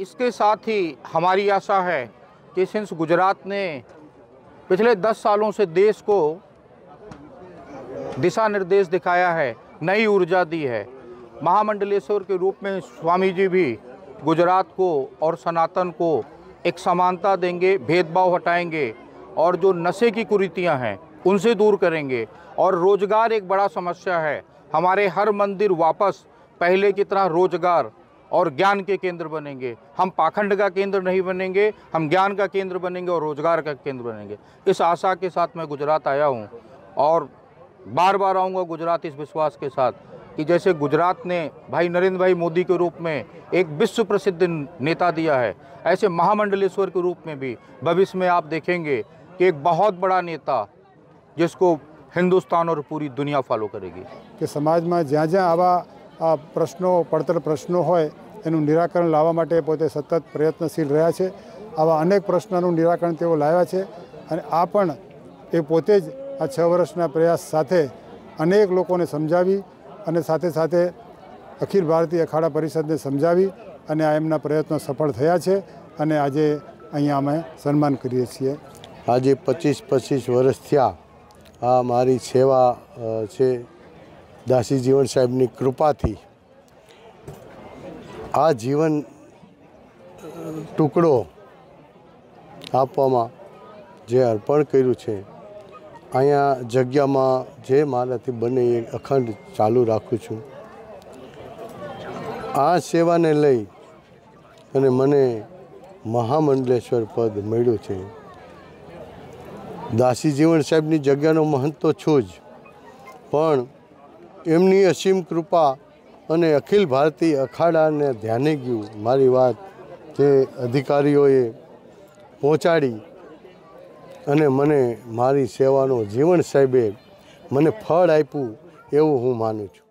इसके साथ ही हमारी आशा है कि सिंस गुजरात ने पिछले दस सालों से देश को दिशा निर्देश दिखाया है नई ऊर्जा दी है महामंडलेश्वर के रूप में स्वामी जी भी गुजरात को और सनातन को एक समानता देंगे भेदभाव हटाएंगे और जो नशे की कुरीतियां हैं उनसे दूर करेंगे और रोज़गार एक बड़ा समस्या है हमारे हर मंदिर वापस पहले की तरह रोज़गार और ज्ञान के केंद्र बनेंगे हम पाखंड का केंद्र नहीं बनेंगे हम ज्ञान का केंद्र बनेंगे और रोजगार का केंद्र बनेंगे इस आशा के साथ मैं गुजरात आया हूँ और बार बार आऊँगा गुजरात इस विश्वास के साथ कि जैसे गुजरात ने भाई नरेंद्र भाई मोदी के रूप में एक विश्व प्रसिद्ध नेता दिया है ऐसे महामंडलेश्वर के रूप में भी भविष्य में आप देखेंगे कि एक बहुत बड़ा नेता जिसको हिंदुस्तान और पूरी दुनिया फॉलो करेगी कि समाज में ज्या ज्या आवा આ પ્રશ્નો પડતર પ્રશ્નો હોય એનું નિરાકરણ લાવવા માટે પોતે સતત પ્રયત્નશીલ રહ્યા છે આવા અનેક પ્રશ્નોનું નિરાકરણ તેઓ લાવ્યા છે અને આ પણ એ પોતે જ આ છ વર્ષના પ્રયાસ સાથે અનેક લોકોને સમજાવી અને સાથે સાથે અખિલ ભારતીય અખાડા પરિષદને સમજાવી અને આ એમના પ્રયત્નો સફળ થયા છે અને આજે અહીંયા અમે સન્માન કરીએ છીએ આજે પચીસ પચીસ વર્ષ થયા આ મારી સેવા છે દાસી જીવન સાહેબની કૃપાથી આ જીવન ટુકડો આપવામાં જે અર્પણ કર્યું છે અહીંયા જગ્યામાં જે મારાથી બને એ અખંડ ચાલુ રાખું છું આ સેવાને લઈ અને મને મહામંડલેશ્વર પદ મળ્યું છે દાસી જીવન સાહેબની જગ્યાનો મહંત તો છું જ પણ એમની અસીમ કૃપા અને અખિલ ભારતીય અખાડાને ધ્યાને ગયું મારી વાત જે અધિકારીઓએ પહોંચાડી અને મને મારી સેવાનો જીવન સાહેબે મને ફળ આપ્યું એવું હું માનું છું